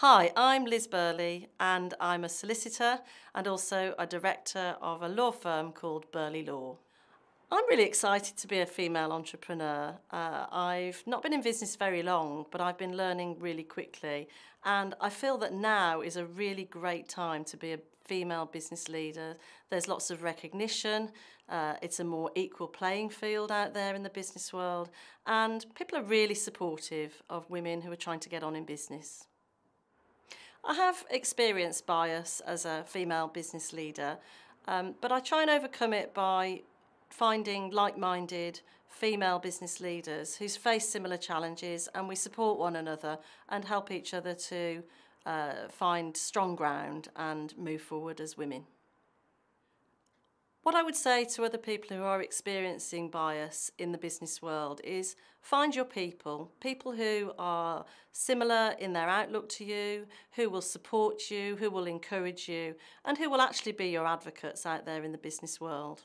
Hi, I'm Liz Burley and I'm a solicitor and also a director of a law firm called Burley Law. I'm really excited to be a female entrepreneur. Uh, I've not been in business very long, but I've been learning really quickly. And I feel that now is a really great time to be a female business leader. There's lots of recognition. Uh, it's a more equal playing field out there in the business world. And people are really supportive of women who are trying to get on in business. I have experienced bias as a female business leader, um, but I try and overcome it by finding like-minded female business leaders who's face similar challenges and we support one another and help each other to uh, find strong ground and move forward as women. What I would say to other people who are experiencing bias in the business world is find your people, people who are similar in their outlook to you, who will support you, who will encourage you, and who will actually be your advocates out there in the business world.